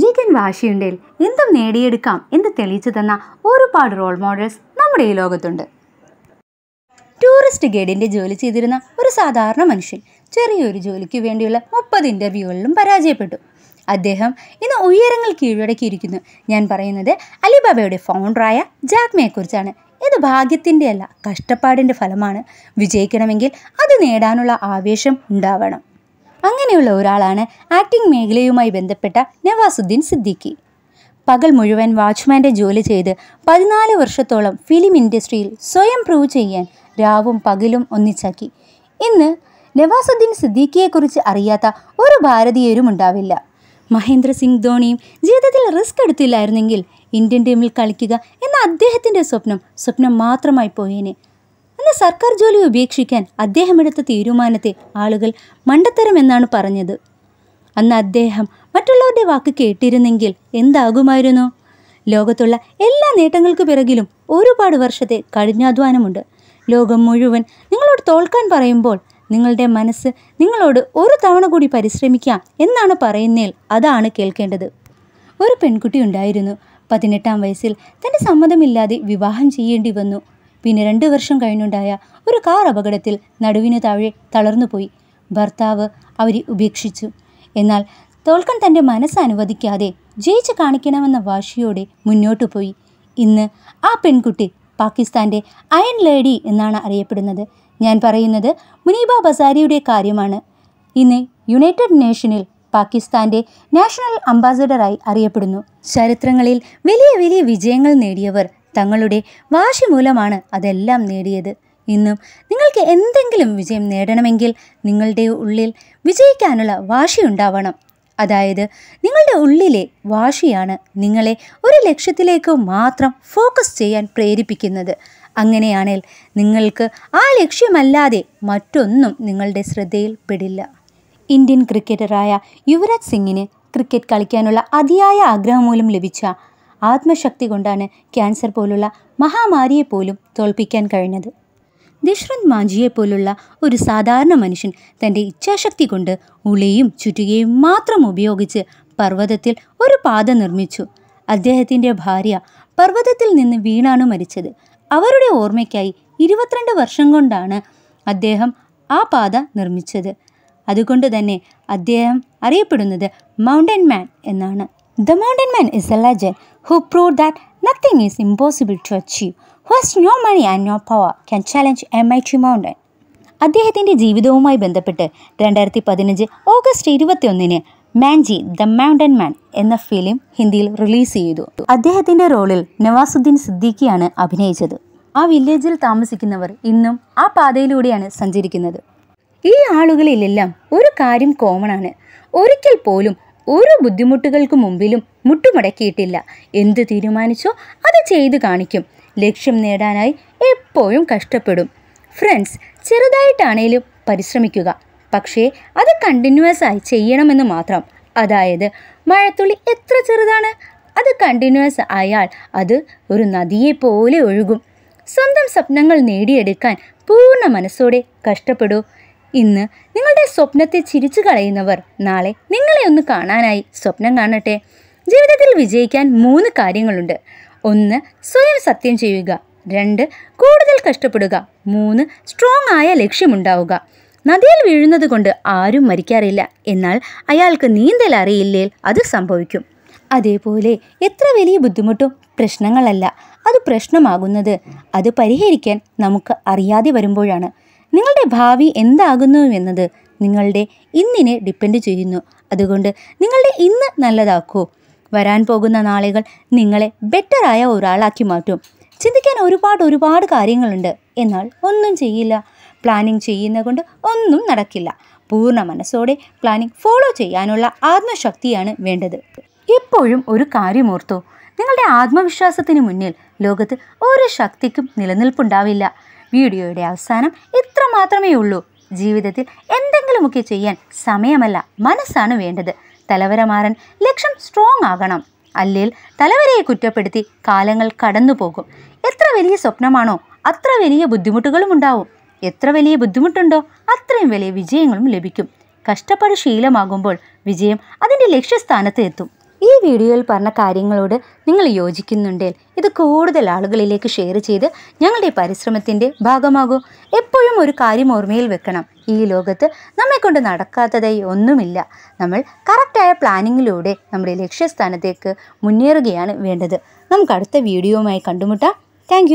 ജികൻ വാശിയുണ്ടേൽ എന്തും നേടിയെടുക്കാം എന്ന് തെളിയിച്ചു തന്ന ഒരുപാട് റോൾ മോഡൽസ് നമ്മുടെ ഈ ലോകത്തുണ്ട് ടൂറിസ്റ്റ് ഗൈഡിൻ്റെ ജോലി ചെയ്തിരുന്ന ഒരു സാധാരണ മനുഷ്യൻ ചെറിയൊരു ജോലിക്ക് വേണ്ടിയുള്ള മുപ്പത് ഇൻ്റർവ്യൂകളിലും പരാജയപ്പെട്ടു അദ്ദേഹം ഇന്ന് ഉയരങ്ങൾ കീഴടക്കിയിരിക്കുന്നു ഞാൻ പറയുന്നത് അലിബാബയുടെ ഫൗണ്ടറായ ജാക്മയെക്കുറിച്ചാണ് ഇത് ഭാഗ്യത്തിൻ്റെ അല്ല കഷ്ടപ്പാടിൻ്റെ ഫലമാണ് വിജയിക്കണമെങ്കിൽ അത് നേടാനുള്ള ആവേശം ഉണ്ടാവണം അങ്ങനെയുള്ള ഒരാളാണ് ആക്ടിംഗ് മേഖലയുമായി ബന്ധപ്പെട്ട നവാസുദ്ദീൻ സിദ്ദിഖി പകൽ മുഴുവൻ വാച്ച്മാൻ്റെ ജോലി ചെയ്ത് പതിനാല് വർഷത്തോളം ഫിലിം ഇൻഡസ്ട്രിയിൽ സ്വയം പ്രൂവ് ചെയ്യാൻ രാവും പകലും ഒന്നിച്ചാക്കി ഇന്ന് നവാസുദ്ദീൻ സിദ്ദീഖിയെക്കുറിച്ച് അറിയാത്ത ഒരു ഭാരതീയരും ഉണ്ടാവില്ല മഹേന്ദ്ര സിംഗ് ധോണിയും ജീവിതത്തിൽ റിസ്ക് എടുത്തില്ലായിരുന്നെങ്കിൽ ഇന്ത്യൻ ടീമിൽ കളിക്കുക എന്ന അദ്ദേഹത്തിൻ്റെ സ്വപ്നം സ്വപ്നം മാത്രമായി പോയേനെ എന്നാൽ സർക്കാർ ജോലി ഉപേക്ഷിക്കാൻ എടുത്ത തീരുമാനത്തെ ആളുകൾ മണ്ടത്തരമെന്നാണ് പറഞ്ഞത് അന്ന് അദ്ദേഹം മറ്റുള്ളവരുടെ വാക്ക് കേട്ടിരുന്നെങ്കിൽ എന്താകുമായിരുന്നു ലോകത്തുള്ള എല്ലാ നേട്ടങ്ങൾക്ക് പിറകിലും ഒരുപാട് വർഷത്തെ കഠിനാധ്വാനമുണ്ട് ലോകം മുഴുവൻ നിങ്ങളോട് തോൽക്കാൻ പറയുമ്പോൾ നിങ്ങളുടെ മനസ്സ് നിങ്ങളോട് ഒരു തവണ കൂടി പരിശ്രമിക്കാം എന്നാണ് പറയുന്നതിൽ അതാണ് കേൾക്കേണ്ടത് ഒരു പെൺകുട്ടി ഉണ്ടായിരുന്നു പതിനെട്ടാം വയസ്സിൽ തൻ്റെ സമ്മതമില്ലാതെ വിവാഹം ചെയ്യേണ്ടി വന്നു പിന്നെ രണ്ട് വർഷം കഴിഞ്ഞുണ്ടായ ഒരു കാർ അപകടത്തിൽ നടുവിന് താഴെ തളർന്നുപോയി ഭർത്താവ് അവരെ ഉപേക്ഷിച്ചു എന്നാൽ തോൽക്കൻ തൻ്റെ മനസ്സ് അനുവദിക്കാതെ ജയിച്ച് കാണിക്കണമെന്ന വാശിയോടെ മുന്നോട്ട് പോയി ഇന്ന് ആ പെൺകുട്ടി പാകിസ്ഥാൻ്റെ അയൺ ലേഡി എന്നാണ് അറിയപ്പെടുന്നത് ഞാൻ പറയുന്നത് മുനീബ ബസാരിയുടെ കാര്യമാണ് ഇന്ന് യുണൈറ്റഡ് നേഷനിൽ പാകിസ്ഥാന്റെ നാഷണൽ അംബാസഡറായി അറിയപ്പെടുന്നു ചരിത്രങ്ങളിൽ വലിയ വലിയ വിജയങ്ങൾ നേടിയവർ തങ്ങളുടെ വാശി മൂലമാണ് അതെല്ലാം നേടിയത് ഇന്നും നിങ്ങൾക്ക് എന്തെങ്കിലും വിജയം നേടണമെങ്കിൽ നിങ്ങളുടെ ഉള്ളിൽ വിജയിക്കാനുള്ള വാശി ഉണ്ടാവണം അതായത് നിങ്ങളുടെ ഉള്ളിലെ വാശിയാണ് നിങ്ങളെ ഒരു ലക്ഷ്യത്തിലേക്ക് മാത്രം ഫോക്കസ് ചെയ്യാൻ പ്രേരിപ്പിക്കുന്നത് അങ്ങനെയാണെങ്കിൽ നിങ്ങൾക്ക് ആ ലക്ഷ്യമല്ലാതെ മറ്റൊന്നും നിങ്ങളുടെ ശ്രദ്ധയിൽ പെടില്ല ഇന്ത്യൻ ക്രിക്കറ്ററായ യുവരാജ് സിംഗിന് ക്രിക്കറ്റ് കളിക്കാനുള്ള അതിയായ ആഗ്രഹം മൂലം ലഭിച്ച ആത്മശക്തി കൊണ്ടാണ് ക്യാൻസർ പോലുള്ള മഹാമാരിയെപ്പോലും തോൽപ്പിക്കാൻ കഴിഞ്ഞത് ദിഷ്രന്ത് മാഞ്ചിയെപ്പോലുള്ള ഒരു സാധാരണ മനുഷ്യൻ തൻ്റെ ഇച്ഛാശക്തി കൊണ്ട് ഉളിയും ചുറ്റുകയും മാത്രം ഉപയോഗിച്ച് പർവ്വതത്തിൽ ഒരു പാത നിർമ്മിച്ചു അദ്ദേഹത്തിൻ്റെ ഭാര്യ പർവ്വതത്തിൽ നിന്ന് വീണാണ് മരിച്ചത് അവരുടെ ഓർമ്മയ്ക്കായി ഇരുപത്തിരണ്ട് വർഷം കൊണ്ടാണ് അദ്ദേഹം ആ പാത നിർമ്മിച്ചത് അതുകൊണ്ട് തന്നെ അദ്ദേഹം അറിയപ്പെടുന്നത് മൗണ്ടൻ മാൻ എന്നാണ് The mountain man is a legend who proved that nothing is impossible to achieve, who has no money and no power can challenge a mighty mountain. അദ്ദേഹത്തിൻ്റെ ജീവിതവുമായി ബന്ധപ്പെട്ട് രണ്ടായിരത്തി പതിനഞ്ച് ഓഗസ്റ്റ് ഇരുപത്തി ഒന്നിന് മാൻജി ദ മൗണ്ടൻ മാൻ എന്ന ഫിലിം ഹിന്ദിയിൽ റിലീസ് ചെയ്തു അദ്ദേഹത്തിൻ്റെ റോളിൽ നവാസുദ്ദീൻ സിദ്ദീഖിയാണ് അഭിനയിച്ചത് ആ വില്ലേജിൽ താമസിക്കുന്നവർ ഇന്നും ആ പാതയിലൂടെയാണ് സഞ്ചരിക്കുന്നത് ഈ ആളുകളിലെല്ലാം ഒരു കാര്യം കോമൺ ആണ് ഒരിക്കൽ പോലും ഓരോ ബുദ്ധിമുട്ടുകൾക്ക് മുമ്പിലും മുട്ടുമടക്കിയിട്ടില്ല എന്ത് തീരുമാനിച്ചോ അത് ചെയ്തു കാണിക്കും ലക്ഷ്യം നേടാനായി എപ്പോഴും കഷ്ടപ്പെടും ഫ്രണ്ട്സ് ചെറുതായിട്ടാണേലും പരിശ്രമിക്കുക പക്ഷേ അത് കണ്ടിന്യൂസ് ആയി ചെയ്യണമെന്ന് മാത്രം അതായത് മഴത്തുള്ളി എത്ര ചെറുതാണ് അത് കണ്ടിന്യൂസ് ആയാൽ അത് ഒരു നദിയെ പോലെ ഒഴുകും സ്വന്തം സ്വപ്നങ്ങൾ നേടിയെടുക്കാൻ പൂർണ്ണ മനസ്സോടെ കഷ്ടപ്പെടൂ ഇന്ന് നിങ്ങളുടെ സ്വപ്നത്തെ ചിരിച്ചു കളയുന്നവർ നാളെ നിങ്ങളെ ഒന്ന് കാണാനായി സ്വപ്നം കാണട്ടെ ജീവിതത്തിൽ വിജയിക്കാൻ മൂന്ന് കാര്യങ്ങളുണ്ട് ഒന്ന് സ്വയം സത്യം ചെയ്യുക രണ്ട് കൂടുതൽ കഷ്ടപ്പെടുക മൂന്ന് സ്ട്രോങ് ആയ ലക്ഷ്യമുണ്ടാവുക നദിയിൽ വീഴുന്നത് കൊണ്ട് ആരും മരിക്കാറില്ല എന്നാൽ അയാൾക്ക് നീന്തൽ അറിയില്ലേൽ അത് സംഭവിക്കും അതേപോലെ എത്ര വലിയ ബുദ്ധിമുട്ടും പ്രശ്നങ്ങളല്ല അത് പ്രശ്നമാകുന്നത് അത് പരിഹരിക്കാൻ നമുക്ക് അറിയാതെ വരുമ്പോഴാണ് നിങ്ങളുടെ ഭാവി എന്താകുന്നു എന്നത് നിങ്ങളുടെ ഇന്നിനെ ഡിപ്പെൻഡ് ചെയ്യുന്നു അതുകൊണ്ട് നിങ്ങളുടെ ഇന്ന് നല്ലതാക്കൂ വരാൻ പോകുന്ന നാളുകൾ നിങ്ങളെ ബെറ്ററായ ഒരാളാക്കി മാറ്റും ചിന്തിക്കാൻ ഒരുപാട് ഒരുപാട് കാര്യങ്ങളുണ്ട് എന്നാൽ ഒന്നും ചെയ്യില്ല പ്ലാനിങ് ചെയ്യുന്ന കൊണ്ട് ഒന്നും നടക്കില്ല പൂർണ്ണ മനസ്സോടെ പ്ലാനിങ് ഫോളോ ചെയ്യാനുള്ള ആത്മശക്തിയാണ് വേണ്ടത് എപ്പോഴും ഒരു കാര്യം ഓർത്തു നിങ്ങളുടെ ആത്മവിശ്വാസത്തിന് മുന്നിൽ ലോകത്ത് ഒരു ശക്തിക്കും നിലനിൽപ്പുണ്ടാവില്ല വീഡിയോയുടെ അവസാനം ഇത്ര മാത്രമേ ഉള്ളൂ ജീവിതത്തിൽ എന്തെങ്കിലുമൊക്കെ ചെയ്യാൻ സമയമല്ല മനസ്സാണ് വേണ്ടത് തലവര ലക്ഷ്യം സ്ട്രോങ് ആകണം അല്ലെങ്കിൽ തലവരയെ കുറ്റപ്പെടുത്തി കാലങ്ങൾ കടന്നു പോകും എത്ര വലിയ സ്വപ്നമാണോ അത്ര വലിയ ബുദ്ധിമുട്ടുകളും ഉണ്ടാവും എത്ര വലിയ ബുദ്ധിമുട്ടുണ്ടോ അത്രയും വലിയ വിജയങ്ങളും ലഭിക്കും കഷ്ടപ്പാട് ശീലമാകുമ്പോൾ വിജയം അതിൻ്റെ ലക്ഷ്യസ്ഥാനത്ത് എത്തും ഈ വീഡിയോയിൽ പറഞ്ഞ കാര്യങ്ങളോട് നിങ്ങൾ യോജിക്കുന്നുണ്ടെങ്കിൽ ഇത് കൂടുതൽ ആളുകളിലേക്ക് ഷെയർ ചെയ്ത് ഞങ്ങളുടെ പരിശ്രമത്തിൻ്റെ ഭാഗമാകൂ എപ്പോഴും ഒരു കാര്യം ഓർമ്മയിൽ വെക്കണം ഈ ലോകത്ത് നമ്മെക്കൊണ്ട് നടക്കാത്തതായി ഒന്നുമില്ല നമ്മൾ കറക്റ്റായ പ്ലാനിങ്ങിലൂടെ നമ്മുടെ ലക്ഷ്യസ്ഥാനത്തേക്ക് മുന്നേറുകയാണ് വേണ്ടത് നമുക്ക് അടുത്ത വീഡിയോയുമായി കണ്ടുമുട്ടാം താങ്ക്